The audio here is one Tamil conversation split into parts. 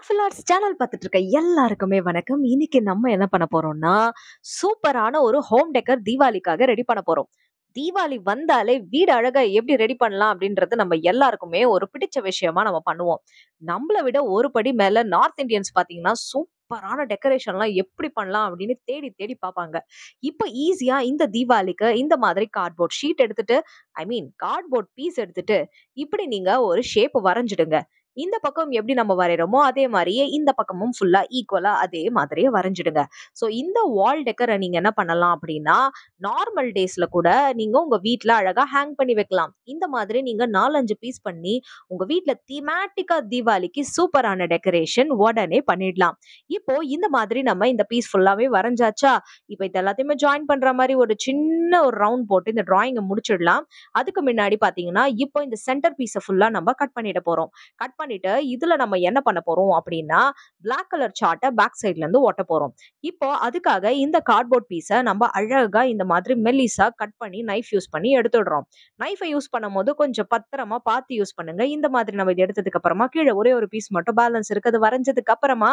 ஆர்ட்ஃபுல் ஆர்ட்ஸ் சேனல் பார்த்துட்டு இருக்க எல்லாருக்குமே வணக்கம் இன்னைக்கு நம்ம என்ன பண்ண போறோம்னா சூப்பரான ஒரு ஹோம் டெக்கர் தீபாவளிக்காக ரெடி பண்ண போறோம் தீபாவளி வந்தாலே வீடு அழகா எப்படி ரெடி பண்ணலாம் அப்படின்றது நம்ம எல்லாருக்குமே ஒரு பிடிச்ச விஷயமா நம்ம பண்ணுவோம் நம்மளை விட ஒரு படி மேல நார்த் இந்தியன்ஸ் பாத்தீங்கன்னா சூப்பரான டெக்கரேஷன்லாம் எப்படி பண்ணலாம் அப்படின்னு தேடி தேடி பார்ப்பாங்க இப்போ ஈஸியா இந்த தீபாவளிக்கு இந்த மாதிரி கார்ட்போர்ட் ஷீட் எடுத்துட்டு ஐ மீன் கார்ட்போர்ட் பீஸ் எடுத்துட்டு இப்படி நீங்க ஒரு ஷேப் வரைஞ்சிடுங்க இந்த பக்கம் எப்படி நம்ம வரைகிறோமோ அதே மாதிரியே இந்த பக்கமும் ஃபுல்லாக ஈக்குவலாக அதே மாதிரியே வரைஞ்சிடுங்க ஸோ இந்த வால் டெக்கரை நீங்கள் என்ன பண்ணலாம் அப்படின்னா நார்மல் டேஸில் கூட நீங்கள் உங்கள் வீட்டில் அழகாக ஹேங் பண்ணி வைக்கலாம் இந்த மாதிரி நீங்கள் நாலஞ்சு பீஸ் பண்ணி உங்கள் வீட்டில் தீமேட்டிக்காக தீபாவளிக்கு சூப்பரான டெக்கரேஷன் உடனே பண்ணிடலாம் இப்போ இந்த மாதிரி நம்ம இந்த பீஸ் ஃபுல்லாகவே வரைஞ்சாச்சா இப்போ இது எல்லாத்தையுமே ஜாயின் பண்ணுற மாதிரி ஒரு சின்ன ஒரு ரவுண்ட் போட்டு இந்த ட்ராயிங்கை முடிச்சிடலாம் அதுக்கு முன்னாடி பார்த்தீங்கன்னா இப்போ இந்த சென்டர் பீஸை ஃபுல்லாக நம்ம கட் பண்ணிட போகிறோம் கட் பண்ணிட்டு இதுல நம்ம என்ன பண்ண போறோம் அப்படின்னா பிளாக் கலர் சார்ட்டை பேக் சைட்ல இருந்து ஓட்ட போறோம் இப்போ அதுக்காக இந்த கார்ட்போர்ட் பீஸை நம்ம அழகா இந்த மாதிரி மெல்லிசா கட் பண்ணி நைஃப் யூஸ் பண்ணி எடுத்துடுறோம் நைஃபை யூஸ் பண்ணும்போது கொஞ்சம் பத்திரமா பார்த்து யூஸ் பண்ணுங்க இந்த மாதிரி நம்ம இது எடுத்ததுக்கு அப்புறமா கீழே ஒரே ஒரு பீஸ் மட்டும் பேலன்ஸ் இருக்குது அது வரைஞ்சதுக்கு அப்புறமா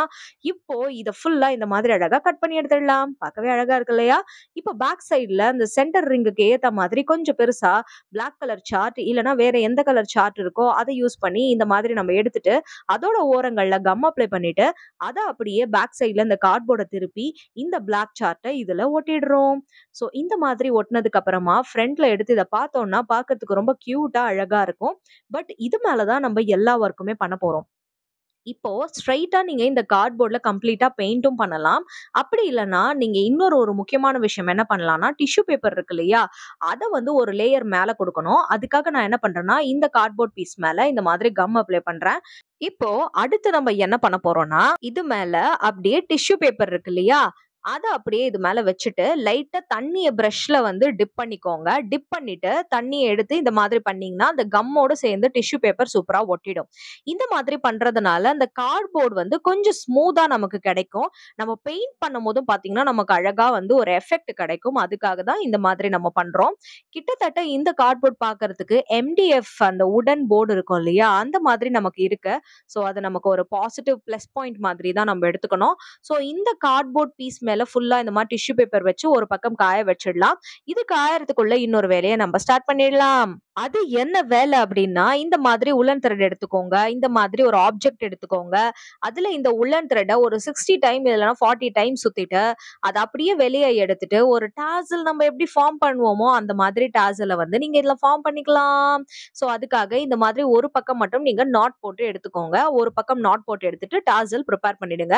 இப்போ இதை ஃபுல்லா இந்த மாதிரி அழகா கட் பண்ணி எடுத்துடலாம் பார்க்கவே அழகா இருக்கு இல்லையா இப்போ பேக் சைட்ல அந்த சென்டர் ரிங்குக்கு ஏத்த மாதிரி கொஞ்சம் பெருசா பிளாக் கலர் சார்ட் இல்லைன்னா வேற எந்த கலர் சார்ட் இருக்கோ அதை யூஸ் பண்ணி இந்த மாதிரி நம்ம எடுத்துட்டு அதோட ஓரங்களில் கம் அப்ளை பண்ணிட்டு அதை அப்படியே பேக் சைடில் இந்த கார்ட்போர்டை திருப்பி இந்த பிளாக் சார்ட்டை இதில் ஒட்டிடுறோம் ஸோ இந்த மாதிரி ஒட்டினதுக்கு அப்புறமா ஃப்ரண்ட்ல எடுத்து இதை பார்த்தோம்னா பார்க்கறதுக்கு ரொம்ப க்யூட்டாக அழகாக இருக்கும் பட் இது மேலே தான் நம்ம எல்லா ஒர்க்குமே பண்ண போகிறோம் இப்போ ஸ்ட்ரைட்டா நீங்க இந்த கார்ட்போர்ட்ல கம்ப்ளீட்டா பெயிண்டும் பண்ணலாம் அப்படி இல்லைன்னா நீங்க இன்னொரு ஒரு முக்கியமான விஷயம் என்ன பண்ணலாம்னா டிஷ்யூ பேப்பர் இருக்கு இல்லையா அதை வந்து ஒரு லேயர் மேல கொடுக்கணும் அதுக்காக நான் என்ன பண்றேன்னா இந்த கார்ட்போர்ட் பீஸ் மேல இந்த மாதிரி கம் அப்ளை பண்றேன் இப்போ அடுத்து நம்ம என்ன பண்ண போறோம்னா இது மேல அப்படியே டிஷ்யூ பேப்பர் இருக்கு இல்லையா அதை அப்படியே இது மேலே வச்சுட்டு லைட்டாக தண்ணியை ப்ரஷில் வந்து டிப் பண்ணிக்கோங்க டிப் பண்ணிவிட்டு தண்ணியை எடுத்து இந்த மாதிரி பண்ணிங்கன்னா அந்த கம்மோட சேர்ந்து டிஷ்யூ பேப்பர் சூப்பராக ஒட்டிடும் இந்த மாதிரி பண்ணுறதுனால அந்த கார்ட்போர்டு வந்து கொஞ்சம் ஸ்மூத்தாக நமக்கு கிடைக்கும் நம்ம பெயிண்ட் பண்ணும் போதும் பார்த்தீங்கன்னா நமக்கு அழகாக வந்து ஒரு எஃபெக்ட் கிடைக்கும் அதுக்காக தான் இந்த மாதிரி நம்ம பண்ணுறோம் கிட்டத்தட்ட இந்த கார்ட்போர்ட் பார்க்குறதுக்கு எம்டிஎஃப் அந்த உடன் போர்டு இருக்கும் இல்லையா அந்த மாதிரி நமக்கு இருக்கு ஸோ அது நமக்கு ஒரு பாசிட்டிவ் ப்ளஸ் பாயிண்ட் மாதிரி தான் நம்ம எடுத்துக்கணும் ஸோ இந்த கார்ட்போர்ட் பீஸ் மேலே மேல ஃபுல்லா இந்த மாதிரி டிஷ்யூ பேப்பர் வச்சு ஒரு பக்கம் காய வச்சிடலாம் இது காயறதுக்குள்ள இன்னொரு வேலையை நம்ம ஸ்டார்ட் பண்ணிடலாம் அது என்ன வேலை அப்படின்னா இந்த மாதிரி உலன் த்ரெட் எடுத்துக்கோங்க இந்த மாதிரி ஒரு ஆப்ஜெக்ட் எடுத்துக்கோங்க அதுல இந்த உலன் த்ரெட்டை ஒரு சிக்ஸ்டி டைம் இல்லைன்னா ஃபார்ட்டி டைம் சுத்திட்டு அதை அப்படியே வெளியே எடுத்துட்டு ஒரு டாசில் நம்ம எப்படி ஃபார்ம் பண்ணுவோமோ அந்த மாதிரி டாசில் வந்து நீங்க இதுல ஃபார்ம் பண்ணிக்கலாம் ஸோ அதுக்காக இந்த மாதிரி ஒரு பக்கம் மட்டும் நீங்க நாட் போட்டு எடுத்துக்கோங்க ஒரு பக்கம் நாட் போட்டு எடுத்துட்டு டாசில் ப்ரிப்பேர் பண்ணிடுங்க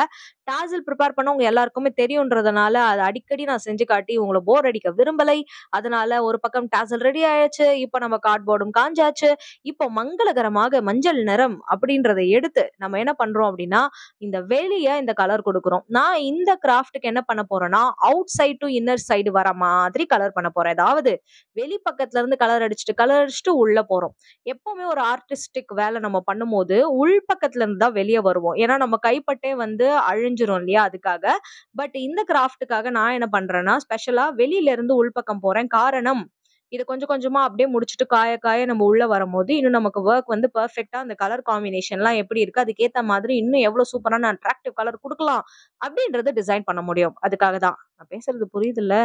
டாசில் ப்ரிப்பேர் பண்ண உங்க எல்லாருக்குமே தெரியுன்றதுனால அதை அடிக்கடி நான் செஞ்சு காட்டி உங்களை போர் அடிக்க விரும்பலை அதனால ஒரு பக்கம் டாசல் ரெடி ஆயிடுச்சு இப்போ நம்ம கார்ட்போர்டும் காஞ்சாச்சு இப்போ மங்களகரமாக மஞ்சள் நிறம் அப்படின்றத எடுத்து நம்ம என்ன பண்றோம் அப்படின்னா இந்த வெளிய இந்த கலர் கொடுக்குறோம் நான் இந்த கிராஃப்டுக்கு என்ன பண்ண போறேன்னா outside to inner side colour மாதிரி கலர் பண்ண போறேன் அதாவது வெளி பக்கத்துல இருந்து கலர் அடிச்சுட்டு கலர் அடிச்சுட்டு உள்ள போறோம் எப்பவுமே ஒரு ஆர்டிஸ்டிக் வேலை நம்ம பண்ணும்போது உள் பக்கத்துல இருந்து தான் வெளியே வருவோம் ஏன்னா நம்ம கைப்பட்டே வந்து அழிஞ்சிரும் இல்லையா அதுக்காக பட் இந்த கிராஃப்ட்டுக்காக நான் என்ன பண்றேன்னா ஸ்பெஷலா வெளியில இருந்து உள்பக்கம் போறேன் காரணம் இது கொஞ்சம் கொஞ்சமா அப்படியே முடிச்சுட்டு காய காய நம்ம உள்ளே வரும்போது இன்னும் நமக்கு ஒர்க் வந்து பர்ஃபெக்டா அந்த கலர் காம்பினேஷன்லாம் எப்படி இருக்கு அதுக்கேத்த மாதிரி இன்னும் எவ்வளோ சூப்பரான அட்ராக்டிவ் கலர் கொடுக்கலாம் அப்படின்றத டிசைன் பண்ண முடியும் அதுக்காக தான் நான் பேசுறது புரியுதுல்ல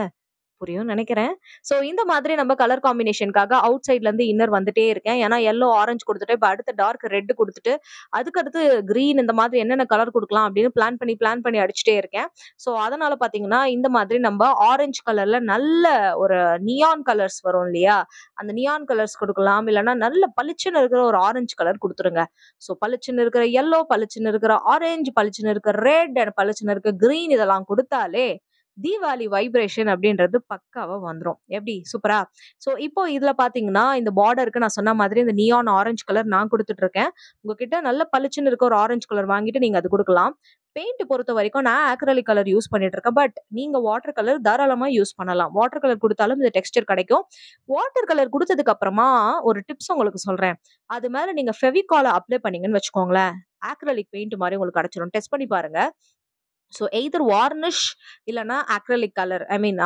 புரியும் நினைக்கிறேன் ஸோ இந்த மாதிரி நம்ம கலர் காம்பினேஷனுக்காக அவுட் சைட்லேருந்து இன்னர் வந்துட்டே இருக்கேன் ஏன்னா எல்லோ ஆரஞ்சு கொடுத்துட்டு இப்போ அடுத்து டார்க் ரெட் கொடுத்துட்டு அதுக்கடுத்து க்ரீன் இந்த மாதிரி என்னென்ன கலர் கொடுக்கலாம் அப்படின்னு பிளான் பண்ணி பிளான் பண்ணி அடிச்சுட்டே இருக்கேன் ஸோ அதனால் பார்த்தீங்கன்னா இந்த மாதிரி நம்ம ஆரஞ்சு கலரில் நல்ல ஒரு நியான் கலர்ஸ் வரும் இல்லையா அந்த நியான் கலர்ஸ் கொடுக்கலாம் இல்லைன்னா நல்ல பளிச்சுன்னு இருக்கிற ஒரு ஆரஞ்சு கலர் கொடுத்துருங்க ஸோ பளிச்சுன்னு இருக்கிற எல்லோ பளிச்சுன்னு இருக்கிற ஆரஞ்சு பளிச்சுன்னு இருக்கிற ரெட் அண்ட் பளிச்சுன்னு இருக்கிற க்ரீன் இதெல்லாம் கொடுத்தாலே தீபாவளி வைப்ரேஷன் அப்படின்றது பக்காவாக வந்துடும் எப்படி சூப்பரா ஸோ இப்போ இதில் பார்த்தீங்கன்னா இந்த பார்டருக்கு நான் சொன்ன மாதிரி இந்த நியான் ஆரஞ்சு கலர் நான் கொடுத்துட்ருக்கேன் உங்ககிட்ட நல்ல பளிச்சுன்னு இருக்க ஒரு ஆரஞ்சு கலர் வாங்கிட்டு நீங்கள் அது கொடுக்கலாம் பெயிண்ட் பொறுத்த வரைக்கும் நான் ஆக்ரலிக் கலர் யூஸ் பண்ணிட்டு இருக்கேன் பட் நீங்க வாட்டர் கலர் தாராளமா யூஸ் பண்ணலாம் வாட்டர் கலர் கொடுத்தாலும் இந்த டெக்ஸ்டர் கிடைக்கும் வாட்டர் கலர் கொடுத்ததுக்கு அப்புறமா ஒரு டிப்ஸ் உங்களுக்கு சொல்றேன் அது மேல நீங்க ஃபெவிகாலை அப்ளை பண்ணீங்கன்னு வச்சுக்கோங்களேன் ஆக்ரலிக் பெயிண்ட் மாதிரி உங்களுக்கு கிடைச்சிடும் டெஸ்ட் பண்ணி பாருங்க ஸோ எய்தர் வார்னிஷ் இல்லைன்னா acrylic colour I mean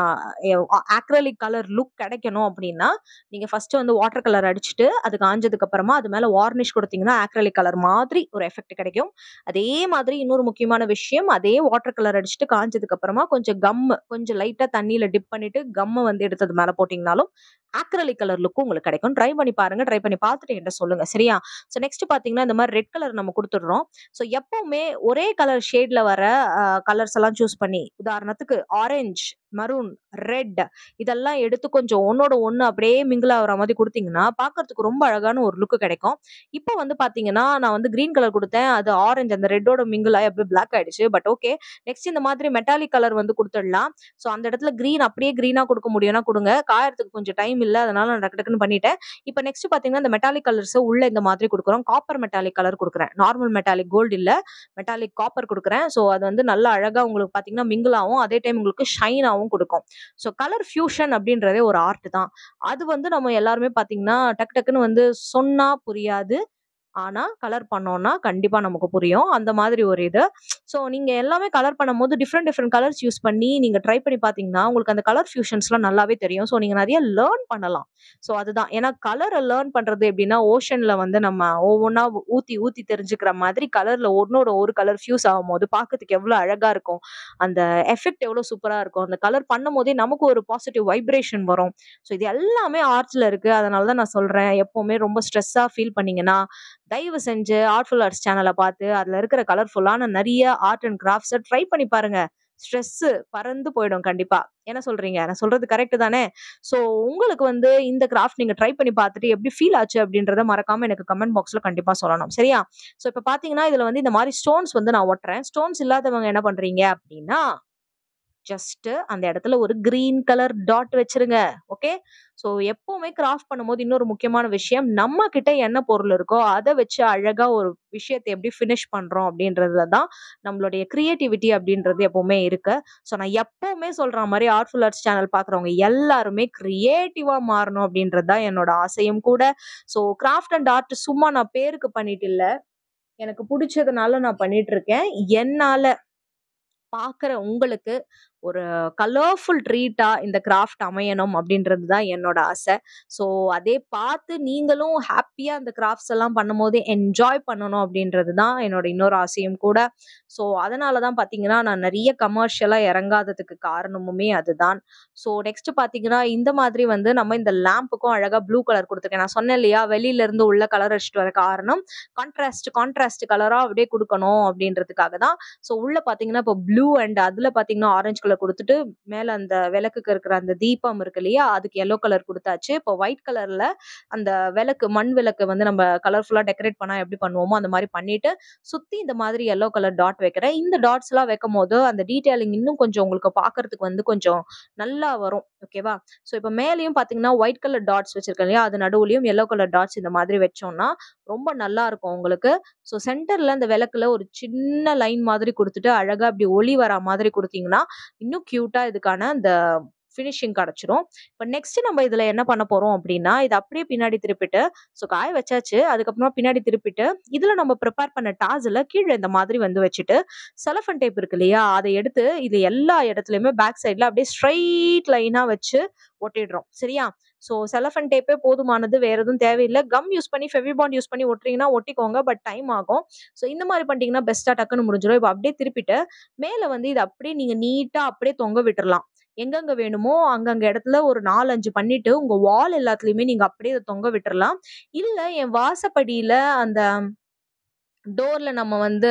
acrylic colour look கிடைக்கணும் அப்படின்னா நீங்கள் ஃபஸ்ட்டு வந்து வாட்டர் கலர் அடிச்சுட்டு அது காஞ்சதுக்கப்புறமா அது மேலே வார்னிஷ் கொடுத்தீங்கன்னா ஆக்ரலிக் கலர் மாதிரி ஒரு எஃபெக்ட் கிடைக்கும் அதே மாதிரி இன்னொரு முக்கியமான விஷயம் அதே வாட்டர் கலர் அடிச்சுட்டு காஞ்சதுக்கப்புறமா கொஞ்சம் கம்மு கொஞ்சம் லைட்டாக தண்ணியில் டிப் பண்ணிவிட்டு கம்மை வந்து எடுத்தது மேலே போட்டிங்கனாலும் ஆக்ரலிக் கலர் லுக்கும் உங்களுக்கு கிடைக்கும் ட்ரை பண்ணி பாருங்க ட்ரை பண்ணி பார்த்துட்டு என்கிட்ட சொல்லுங்க சரியா ஸோ நெக்ஸ்ட் பார்த்தீங்கன்னா இந்த மாதிரி ரெட் கலர் நம்ம கொடுத்துடுறோம் ஸோ எப்பவுமே ஒரே கலர் ஷேட்ல வர கலர்ஸ் எல்லாம் சூஸ் பண்ணி உதாரணத்துக்கு ஆரஞ்சு மரூன் ரெட் இதெல்லாம் எடுத்து கொஞ்சம் ஒன்னோட ஒன்று அப்படியே மிங்கிள் ஆகிற மாதிரி கொடுத்தீங்கன்னா பார்க்கறதுக்கு ரொம்ப அழகான ஒரு லுக்கு கிடைக்கும் இப்போ வந்து பார்த்தீங்கன்னா நான் வந்து க்ரீன் கலர் கொடுத்தேன் அது ஆரஞ்சு அந்த ரெட்டோட மிங்கிள் ஆகி அப்படியே பிளாக் ஆகிடுச்சு பட் ஓகே நெக்ஸ்ட் இந்த மாதிரி மெட்டாலிக் கலர் வந்து கொடுத்துடலாம் ஸோ அந்த இடத்துல க்ரீன் அப்படியே க்ரீனாக கொடுக்க முடியும்னா கொடுங்க காயறதுக்கு கொஞ்சம் டைம் இல்லை அதனால நான் டக்கு டக்குன்னு பண்ணிட்டேன் இப்போ நெக்ஸ்ட் பார்த்தீங்கன்னா இந்த மெட்டாலிக் கலர்ஸை உள்ளே இந்த மாதிரி கொடுக்குறோம் காப்பர் மெட்டாலிக் கலர் கொடுக்குறேன் நார்மல் மெட்டாலிக் கோல்டு இல்லை மெட்டாலிக் காப்பர் கொடுக்குறேன் ஸோ அது வந்து நல்லா அழகாக உங்களுக்கு பார்த்தீங்கன்னா மிங்கிள் ஆகும் அதே டைம் உங்களுக்கு ஷைன் ஆகும் ஆர்ட்டாகவும் கொடுக்கும் ஸோ கலர் ஃபியூஷன் அப்படின்றதே ஒரு ஆர்ட் தான் அது வந்து நம்ம எல்லாருமே பார்த்தீங்கன்னா டக்கு டக்குன்னு வந்து சொன்னால் புரியாது ஆனால் கலர் பண்ணோன்னா கண்டிப்பாக நமக்கு புரியும் அந்த மாதிரி ஒரு இது ஸோ நீங்கள் எல்லாமே கலர் பண்ணும்போது டிஃப்ரெண்ட் டிஃப்ரெண்ட் கலர்ஸ் யூஸ் பண்ணி நீங்கள் ட்ரை பண்ணி பார்த்தீங்கன்னா உங்களுக்கு அந்த கலர் ஃபியூஷன்ஸ்லாம் நல்லாவே தெரியும் ஸோ நீங்கள் நிறைய லேர்ன் பண்ணலாம் ஸோ அதுதான் ஏன்னா கலரை லேர்ன் பண்ணுறது எப்படின்னா ஓஷனில் வந்து நம்ம ஒவ்வொன்றா ஊற்றி ஊற்றி தெரிஞ்சுக்கிற மாதிரி கலரில் ஒன்றோட ஒரு கலர் ஃபியூஸ் ஆகும்போது பார்க்கறதுக்கு எவ்வளோ அழகாக இருக்கும் அந்த எஃபெக்ட் எவ்வளோ சூப்பராக இருக்கும் அந்த கலர் பண்ணும் போதே நமக்கு ஒரு பாசிட்டிவ் வைப்ரேஷன் வரும் ஸோ இது எல்லாமே ஆர்ட்ஸில் இருக்குது அதனால தான் நான் சொல்கிறேன் எப்போவுமே ரொம்ப ஸ்ட்ரெஸ்ஸாக ஃபீல் பண்ணிங்கன்னா தயவு செஞ்சு ஆர்ட்ஃபுல் ஆர்ட்ஸ் சேனலை பார்த்து அதில் இருக்கிற கலர்ஃபுல்லான நிறைய ஆர்ட் அண்ட் கிராஃப்ட்ஸை ட்ரை பண்ணி பாருங்க ஸ்ட்ரெஸ்ஸு பறந்து போயிடும் கண்டிப்பா என்ன சொல்றீங்க நான் சொல்றது கரெக்ட் தானே ஸோ உங்களுக்கு வந்து இந்த கிராஃப்ட் நீங்க ட்ரை பண்ணி பார்த்துட்டு எப்படி ஃபீல் ஆச்சு அப்படின்றத மறக்காம எனக்கு கமெண்ட் பாக்ஸ்ல கண்டிப்பா சொல்லணும் சரியா ஸோ இப்போ பாத்தீங்கன்னா இதுல வந்து இந்த மாதிரி ஸ்டோன்ஸ் வந்து நான் ஒட்டுறேன் ஸ்டோன்ஸ் இல்லாதவங்க என்ன பண்றீங்க அப்படின்னா ஜஸ்ட் அந்த இடத்துல ஒரு கிரீன் கலர் டாட் வச்சிருங்க ஓகே ஸோ எப்பவுமே கிராஃப்ட் பண்ணும்போது இன்னொரு முக்கியமான விஷயம் நம்ம கிட்ட என்ன பொருள் இருக்கோ அதை வச்சு அழகா ஒரு விஷயத்தை எப்படி ஃபினிஷ் பண்றோம் அப்படின்றதுல தான் நம்மளுடைய கிரியேட்டிவிட்டி அப்படின்றது எப்பவுமே இருக்கு ஸோ நான் எப்பவுமே சொல்ற மாதிரி ஆர்ட்ஃபுல் ஆர்ட்ஸ் சேனல் பாக்குறவங்க எல்லாருமே கிரியேட்டிவா மாறணும் அப்படின்றது தான் என்னோட ஆசையும் கூட ஸோ கிராஃப்ட் அண்ட் ஆர்ட் சும்மா நான் பேருக்கு பண்ணிட்டு இல்லை எனக்கு பிடிச்சதுனால நான் பண்ணிட்டு இருக்கேன் என்னால பார்க்குற உங்களுக்கு ஒரு கலர்ஃபுல் ட்ரீட்டாக இந்த கிராஃப்ட் அமையணும் அப்படின்றது தான் என்னோட ஆசை ஸோ அதே பார்த்து நீங்களும் ஹாப்பியாக அந்த கிராஃப்ட்ஸ் எல்லாம் பண்ணும்போது என்ஜாய் பண்ணணும் அப்படின்றது தான் என்னோட இன்னொரு ஆசையும் கூட ஸோ அதனால தான் பார்த்தீங்கன்னா நான் நிறைய கமர்ஷியலாக இறங்காததுக்கு காரணமுமே அதுதான் ஸோ நெக்ஸ்ட் பார்த்தீங்கன்னா இந்த மாதிரி வந்து நம்ம இந்த லேம்புக்கும் அழகாக ப்ளூ கலர் கொடுத்துருக்கேன் நான் சொன்னேன் இல்லையா இருந்து உள்ள கலர் வச்சுட்டு வர காரணம் கான்ட்ராஸ்ட் கான்ட்ராஸ்ட் கலராக அப்படியே கொடுக்கணும் அப்படின்றதுக்காக தான் ஸோ உள்ள பார்த்தீங்கன்னா இப்போ ப்ளூ அண்ட் அதில் பார்த்தீங்கன்னா ஆரஞ்சு கலர்ல கொடுத்துட்டு மேல அந்த விளக்குக்கு இருக்கிற அந்த தீபம் இருக்கு இல்லையா அதுக்கு எல்லோ கலர் கொடுத்தாச்சு இப்போ ஒயிட் கலர்ல அந்த விளக்கு மண் விளக்கு வந்து நம்ம கலர்ஃபுல்லா டெக்கரேட் பண்ணா எப்படி பண்ணுவோமோ அந்த மாதிரி பண்ணிட்டு சுத்தி இந்த மாதிரி எல்லோ கலர் டாட் வைக்கிறேன் இந்த டாட்ஸ் எல்லாம் வைக்கும் போது அந்த டீடைலிங் இன்னும் கொஞ்சம் உங்களுக்கு பாக்குறதுக்கு வந்து கொஞ்சம் நல்லா வரும் ஓகேவா ஸோ இப்போ மேலேயும் பாத்தீங்கன்னா ஒயிட் கலர் டாட்ஸ் வச்சிருக்கேன் இல்லையா அது நடுவுலையும் எல்லோ கலர் டாட்ஸ் இந்த மாதிரி வச்சோம்னா ரொம்ப நல்லா இருக்கும் உங்களுக்கு ஸோ சென்டர்ல அந்த விளக்குல ஒரு சின்ன லைன் மாதிரி கொடுத்துட்டு அழகா அப்படி ஒளி வரா மாதிரி கொடுத்தீங்கன்னா இன்னும் க்யூட்டாக இதுக்கான அந்த ஃபினிஷிங் கிடச்சிரும் இப்போ நெக்ஸ்ட் நம்ம இதில் என்ன பண்ண போகிறோம் அப்படின்னா இது அப்படியே பின்னாடி திருப்பிட்டு ஸோ காய வச்சாச்சு அதுக்கப்புறமா பின்னாடி திருப்பிட்டு இதில் நம்ம ப்ரிப்பேர் பண்ண டாஸில் கீழே இந்த மாதிரி வந்து வச்சுட்டு செலஃபன் டேப் இருக்கு இல்லையா அதை எடுத்து இது எல்லா இடத்துலையுமே பேக் சைடில் அப்படியே ஸ்ட்ரைட் லைனாக வச்சு ஒட்டிடுறோம் சரியா ஸோ செலஃபன் டேப்பே போதுமானது வேறு எதுவும் தேவையில்லை கம் யூஸ் பண்ணி ஃபெவிபாண்ட் யூஸ் பண்ணி ஒட்டுறீங்கன்னா ஒட்டிக்கோங்க பட் டைம் ஆகும் ஸோ இந்த மாதிரி பண்ணிட்டீங்கன்னா பெஸ்ட்டாக டக்குன்னு முடிஞ்சிடும் இப்போ அப்படியே திருப்பிட்டு மேலே வந்து இது அப்படியே நீங்கள் நீட்டாக அப்படியே தொங்க விட்டுறலாம் எங்கெங்க வேணுமோ அங்கங்க இடத்துல ஒரு நாலஞ்சு பண்ணிட்டு உங்க வால் எல்லாத்துலயுமே நீங்க அப்படியே இதை தொங்க விட்டுறலாம் இல்ல என் வாசப்படியில அந்த டோர்ல நம்ம வந்து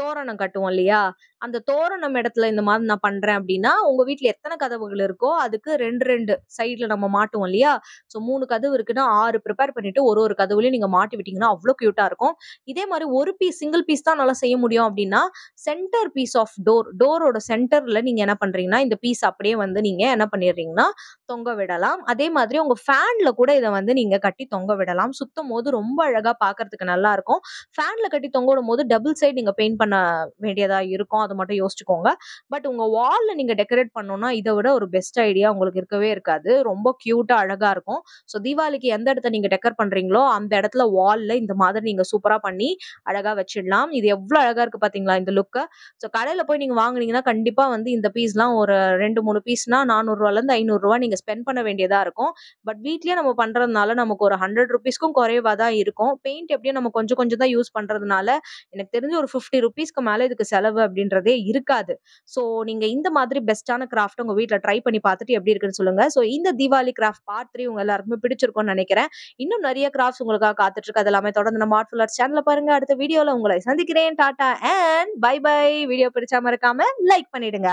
தோரணம் கட்டுவோம் இல்லையா அந்த தோரணம் இடத்துல இந்த மாதிரி நான் பண்றேன் அப்படின்னா உங்க வீட்டுல எத்தனை கதவுகள் இருக்கோ அதுக்கு ரெண்டு ரெண்டு சைட்ல நம்ம மாட்டுவோம் இல்லையா ஸோ மூணு கதவு இருக்குன்னா ஆறு ப்ரிப்பேர் பண்ணிட்டு ஒரு ஒரு கதவுலையும் நீங்க மாட்டி விட்டீங்கன்னா அவ்வளோ கியூட்டா இருக்கும் இதே மாதிரி ஒரு பீஸ் சிங்கிள் பீஸ் தான் நல்லா செய்ய முடியும் அப்படின்னா சென்டர் பீஸ் ஆஃப் டோர் டோரோட சென்டர்ல நீங்க என்ன பண்றீங்கன்னா இந்த பீஸ் அப்படியே வந்து நீங்க என்ன பண்ணிடுறீங்கன்னா தொங்க விடலாம் அதே மாதிரி உங்க ஃபேன்ல கூட இதை வந்து நீங்க கட்டி தொங்க விடலாம் சுத்தும் போது ரொம்ப அழகா பாக்குறதுக்கு நல்லா இருக்கும் ஃபேன்ல கட்டி தொங்கும் போது டபுள் சைடு நீங்க பெயிண்ட் பண்ண வேண்டியதாக இருக்கும் அது மட்டும் யோசிச்சுக்கோங்க பட் உங்கள் வாலில் நீங்கள் டெக்கரேட் பண்ணோன்னா இதை விட ஒரு பெஸ்ட் ஐடியா உங்களுக்கு இருக்கவே இருக்காது ரொம்ப க்யூட்டாக அழகாக இருக்கும் ஸோ தீபாவளிக்கு எந்த இடத்த நீங்கள் டெக்கர் பண்ணுறீங்களோ அந்த இடத்துல வாலில் இந்த மாதிரி நீங்கள் சூப்பராக பண்ணி அழகாக வச்சிடலாம் இது எவ்வளோ அழகாக இருக்குது பார்த்தீங்களா இந்த லுக்கை ஸோ கடையில் போய் நீங்கள் வாங்குனீங்கன்னா கண்டிப்பாக வந்து இந்த பீஸ்லாம் ஒரு ரெண்டு மூணு பீஸ்னா நானூறுரூவாலேருந்து ஐநூறுரூவா நீங்கள் ஸ்பெண்ட் பண்ண வேண்டியதாக இருக்கும் பட் வீட்லேயே நம்ம பண்ணுறதுனால நமக்கு ஒரு ஹண்ட்ரட் ருபீஸ்க்கும் குறைவாக தான் இருக்கும் பெயிண்ட் எப்படியும் நம்ம கொஞ்சம் கொஞ்சம் தான் யூஸ் பண்ணுறதுனால எனக்கு தெரிஞ்சு ஒரு ஃபிஃப்டி ருபீஸ்க்கு மேல இதுக்கு செலவு அப்படின்றதே இருக்காது ஸோ நீங்க இந்த மாதிரி பெஸ்ட்டான கிராஃப்ட் உங்க வீட்டில் ட்ரை பண்ணி பார்த்துட்டு எப்படி இருக்குன்னு சொல்லுங்க ஸோ இந்த தீபாவளி கிராஃப்ட் பார்ட் த்ரீ உங்க எல்லாருக்குமே பிடிச்சிருக்கும்னு நினைக்கிறேன் இன்னும் நிறைய கிராஃப்ட்ஸ் உங்களுக்காக காத்துட்டு இருக்கு அதெல்லாமே தொடர்ந்து நம்ம ஆர்ட் ஃபுல்லர் சேனல பாருங்க அடுத்த வீடியோல உங்களை சந்திக்கிறேன் tata and bye bye video பிடிச்சா மறக்காம லைக் பண்ணிடுங்க